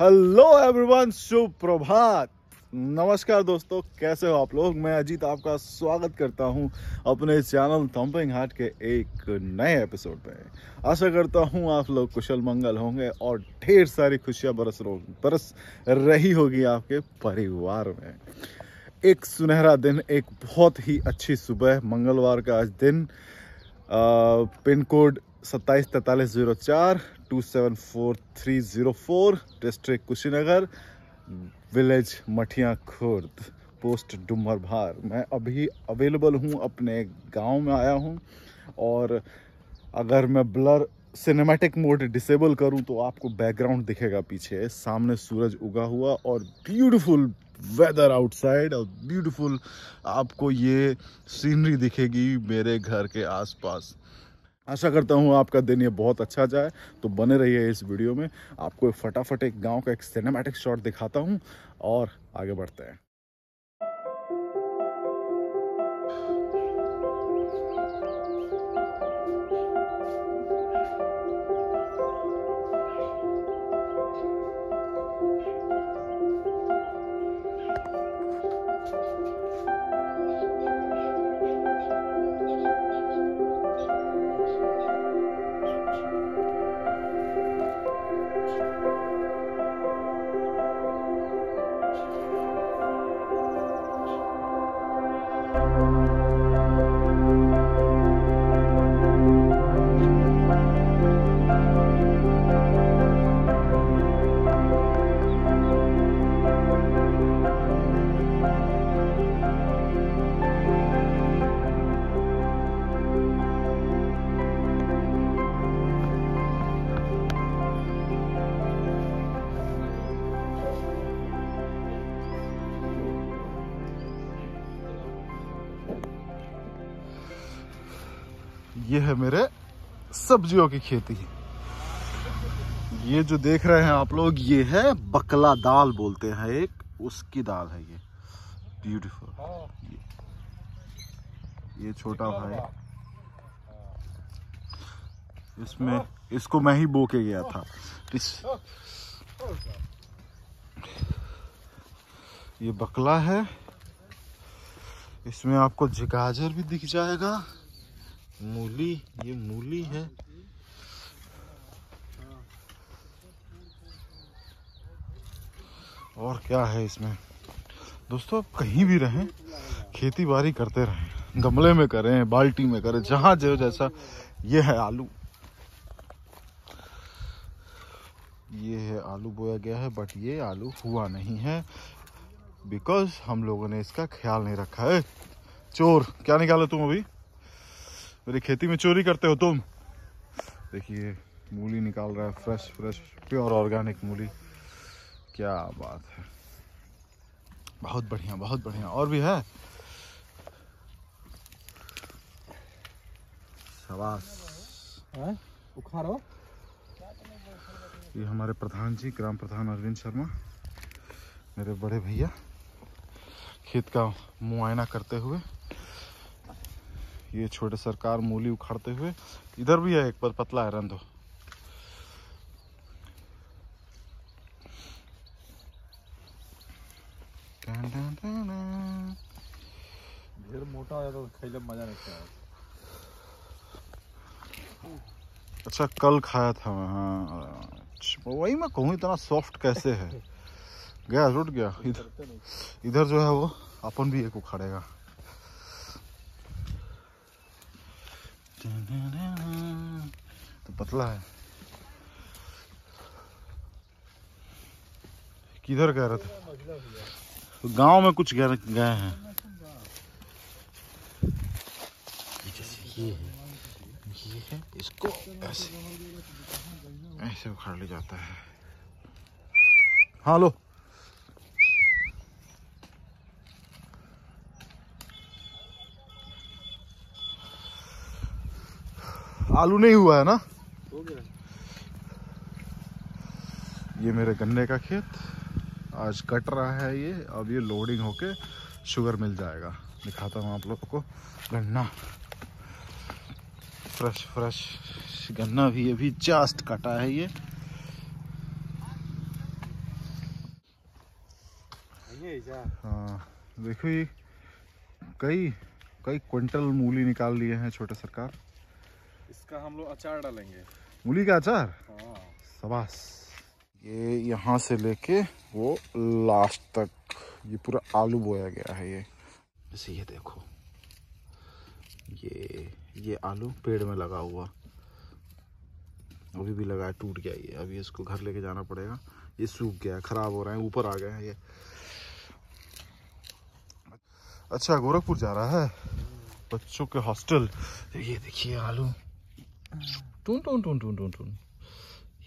Hello everyone सुप्रभात नमस्कार दोस्तों कैसे हो आप लोग मैं अजीत आपका स्वागत करता हूं अपने चैनल थम्पिंग हार्ट के एक नए एपिसोड में आशा करता हूं आप लोग कुशल मंगल होंगे और ढेर सारी खुशियां बरस रो बरस रही होगी आपके परिवार में एक सुनहरा दिन एक बहुत ही अच्छी सुबह मंगलवार का आज दिन पिन कोड सत्ताईस तैंतालीस जीरो चार two seven four three zero four district Kushinagar village Mathiya Khurd post Dumarbhar मैं अभी अवेलेबल हूँ अपने गांव में आया हूँ और अगर मैं ब्लर सिनेमैटिक मोड डिसेबल करूँ तो आपको बैकग्राउंड दिखेगा पीछे सामने सूरज उगा हुआ और ब्यूटीफुल वेदर आउटसाइड और ब्यूटीफुल आपको ये सीनरी दिखेगी मेरे घर के आसपास आशा करता हूँ आपका दिन ये बहुत अच्छा जाए तो बने रहिए इस वीडियो में आपको फटाफट एक गांव का एक सिनेमैटिक शॉट दिखाता हूँ और आगे बढ़ते हैं ये है मेरे सब्जियों की खेती ये जो देख रहे हैं आप लोग ये है बकला दाल बोलते हैं एक उसकी दाल है ये ब्यूटीफुल ये, ये छोटा भाई इसमें इसको मैं ही बो के गया था इस ये बकला है इसमें आपको जिगाजर भी दिख जाएगा मूली ये मूली है और क्या है इसमें दोस्तों आप कहीं भी रहें खेती बाड़ी करते रहें गमले में करें बाल्टी में करें जहां जो जैसा ये है आलू ये है आलू बोया गया है बट ये आलू हुआ नहीं है बिकॉज हम लोगों ने इसका ख्याल नहीं रखा है चोर क्या निकाला तुम अभी मेरी खेती में चोरी करते हो तुम देखिए मूली निकाल रहा है फ्रेश फ्रेश प्योर ऑर्गेनिक मूली क्या बात है बहुत बढ़िया बहुत बढ़िया और भी है ये हमारे प्रधान जी ग्राम प्रधान अरविंद शर्मा मेरे बड़े भैया खेत का मुआयना करते हुए ये छोटे सरकार मूली उखाड़ते हुए इधर भी है एक पर पतला है रंधो मोटा तो खेले मजा नहीं अच्छा कल खाया था मैं हाँ अच्छा, वही मैं कहूँ इतना सॉफ्ट कैसे है गया रुट गया इधर इधर जो है वो अपन भी एक उखाड़ेगा तो पतला है किधर कह रहा था तो गांव में कुछ गए हैं ये है ये है इसको ऐसे ऐसे उखाड़ ले जाता है हाँ लो आलू नहीं हुआ है ना हो गया ये मेरे गन्ने का खेत आज कट रहा है ये अब ये लोडिंग होके शुगर मिल जाएगा दिखाता हूँ आप लोगों को गन्ना फ्रेश फ्रेश गन्ना भी अभी जस्ट कटा है ये हाँ देखो ये कई कई क्विंटल मूली निकाल लिए हैं छोटे सरकार इसका हम लोग अचार डालेंगे मूली का अचार हाँ। ये यहाँ से लेके वो लास्ट तक ये पूरा आलू बोया गया है ये जैसे ये देखो ये ये आलू पेड़ में लगा हुआ अभी भी लगा है टूट गया ये अभी इसको घर लेके जाना पड़ेगा ये सूख गया ख़राब हो रहा है ऊपर आ गए हैं ये अच्छा गोरखपुर जा रहा है बच्चों के हॉस्टल ये देखिए आलू टून टून टून टून टून टून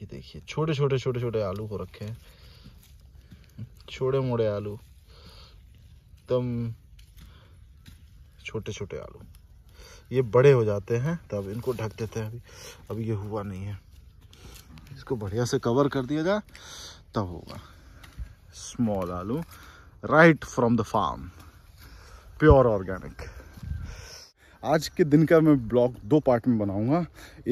ये देखिए छोटे छोटे छोटे छोटे आलू को रखे हैं छोटे मोड़े आलू एकदम छोटे छोटे आलू ये बड़े हो जाते हैं तब इनको ढक देते हैं अभी अभी ये हुआ नहीं है इसको बढ़िया से कवर कर दिया जाए तब होगा स्मॉल आलू right from the farm pure organic आज के दिन का मैं ब्लॉग दो पार्ट में बनाऊंगा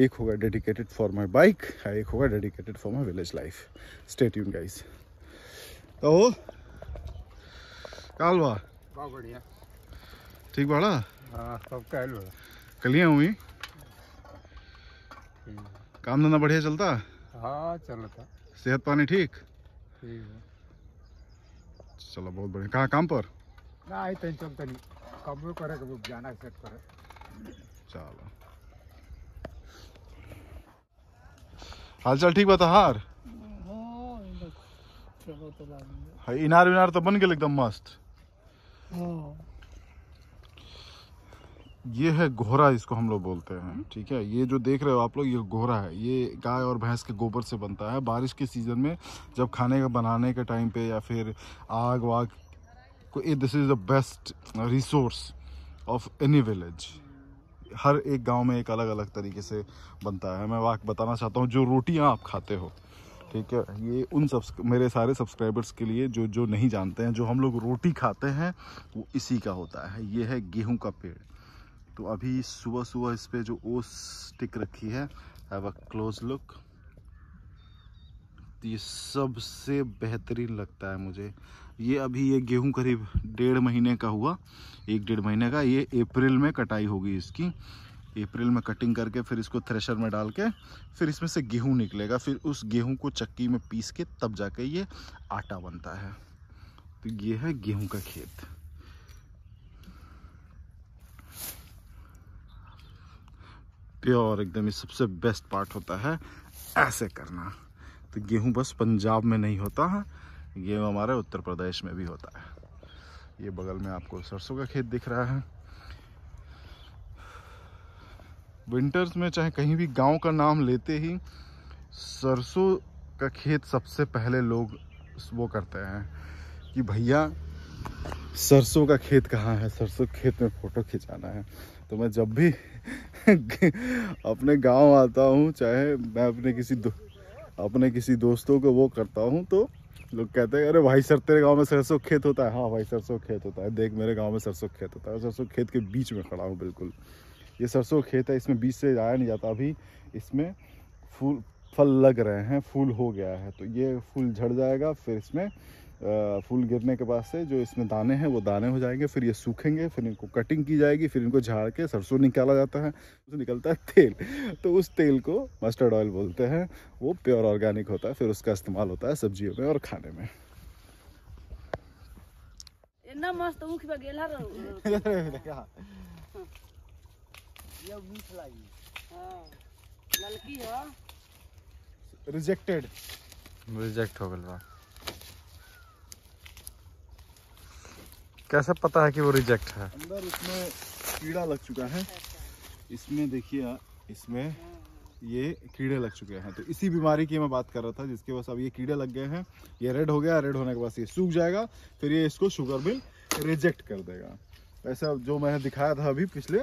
एक होगा डेडिकेटेड फॉर माय बाइक एक होगा dedicated for my village life stay यून गाइस तो काल बा बढ़िया ठीक बाड़ा हाँ, सब काल बा हुई काम धंधा बढ़िया चलता हाँ चलता सेहत पानी ठीक चलो बहुत बढ़िया कहाँ काम पर ना आई तो चलता नहीं कब करे कभी जाना सेट करे चलो हालचाल ठीक बता तो हार इनार विनार तो बन गए एकदम मस्त ये है घोरा इसको हम लोग बोलते हैं हम्म। ठीक है ये जो देख रहे हो आप लोग ये घोरा है ये गाय और भैंस के गोबर से बनता है बारिश के सीज़न में जब खाने का बनाने के टाइम पे या फिर आग वाग को ये this is the best resource of any village हर एक गांव में एक अलग अलग तरीके से बनता है मैं वाक बताना चाहता हूँ जो रोटियाँ आप खाते हो ठीक है ये उन सब मेरे सारे सब्सक्राइबर्स के लिए जो जो नहीं जानते हैं जो हम लोग रोटी खाते हैं वो इसी का होता है ये है गेहूं का पेड़ तो अभी सुबह सुबह इस पर जो ओस टिक रखी है हैव अ क्लोज लुक ये सबसे बेहतरीन लगता है मुझे ये अभी ये गेहूं करीब डेढ़ महीने का हुआ एक डेढ़ महीने का ये अप्रैल में कटाई होगी इसकी अप्रैल में कटिंग करके फिर इसको थ्रेशर में डाल के फिर इसमें से गेहूं निकलेगा फिर उस गेहूं को चक्की में पीस के तब जाके ये आटा बनता है तो ये है गेहूं का खेत प्योर एकदम ये सबसे बेस्ट पार्ट होता है ऐसे करना तो गेहूं बस पंजाब में नहीं होता है गेहूँ हमारे उत्तर प्रदेश में भी होता है ये बगल में आपको सरसों का खेत दिख रहा है विंटर्स में चाहे कहीं भी गांव का नाम लेते ही सरसों का खेत सबसे पहले लोग वो करते हैं कि भैया सरसों का खेत कहाँ है सरसों खेत में फ़ोटो खिंचाना है तो मैं जब भी अपने गांव आता हूँ चाहे मैं अपने किसी अपने किसी दोस्तों को वो करता हूँ तो लोग कहते हैं अरे भाई सर तेरे गांव में सरसों खेत होता है हाँ भाई सरसों खेत होता है देख मेरे गांव में सरसों खेत होता है सरसों खेत के बीच में खड़ा हूँ बिल्कुल ये सरसों खेत है इसमें बीच से जाया नहीं जाता अभी इसमें फूल फल लग रहे हैं फूल हो गया है तो ये फूल झड़ जाएगा फिर इसमें फूल गिरने के बाद से जो इसमें दाने हैं वो दाने हो जाएंगे फिर ये सूखेंगे फिर इनको कटिंग की जाएगी फिर इनको झाड़ के सरसों निकाला जाता है उससे निकलता है तेल तो उस तेल को मस्टर्ड ऑयल बोलते हैं वो प्योर ऑर्गेनिक होता है फिर उसका इस्तेमाल होता है सब्जियों में और खाने में रिजेक्टेड रिजेक्ट हाँ, हो गल गलवा कैसे पता है कि वो रिजेक्ट है अंदर इसमें कीड़ा लग चुका है इसमें देखिए इसमें ये कीड़े लग चुके हैं तो इसी बीमारी की मैं बात कर रहा था जिसके पास अब ये कीड़े लग गए हैं ये रेड हो गया रेड होने के बाद ये सूख जाएगा फिर ये इसको शुगर बिल रिजेक्ट कर देगा ऐसा जो मैंने दिखाया था अभी पिछले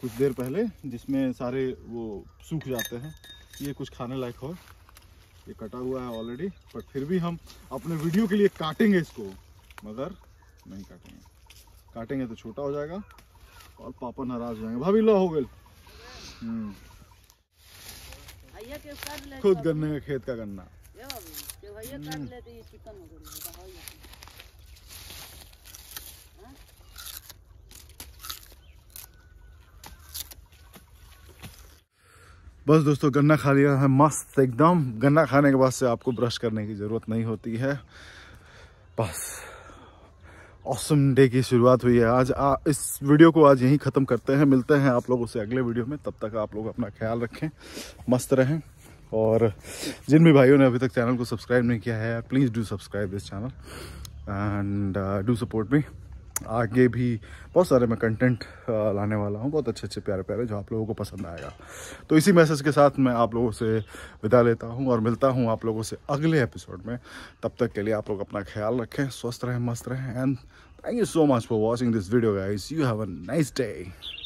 कुछ देर पहले जिसमें सारे वो सूख जाते हैं ये कुछ खाने लायक हो ये कटा हुआ है ऑलरेडी बट फिर भी हम अपने वीडियो के लिए काटेंगे इसको मगर नहीं काटेंगे काटेंगे तो छोटा हो जाएगा और पापा नाराज हो जाएंगे भाभी लो हो गए हम्म। खुद तो- गन्ने का खेत का गन्ना हम्म। हाँ? बस दोस्तों गन्ना खा लिया है मस्त एकदम गन्ना खाने के बाद से आपको ब्रश करने की ज़रूरत नहीं होती है बस ऑसम डे की शुरुआत हुई है आज आ, इस वीडियो को आज यहीं ख़त्म करते हैं मिलते हैं आप लोगों से अगले वीडियो में तब तक आप लोग अपना ख्याल रखें मस्त रहें और जिन भी भाइयों ने अभी तक चैनल को सब्सक्राइब नहीं किया है please do subscribe this channel and do support me आगे भी बहुत सारे मैं कंटेंट लाने वाला हूँ बहुत अच्छे अच्छे प्यारे प्यारे जो आप लोगों को पसंद आएगा तो इसी मैसेज के साथ मैं आप लोगों से विदा लेता हूँ और मिलता हूँ आप लोगों से अगले एपिसोड में तब तक के लिए आप लोग अपना ख्याल रखें स्वस्थ रहें मस्त रहें and thank you so much for watching this video guys you have a nice day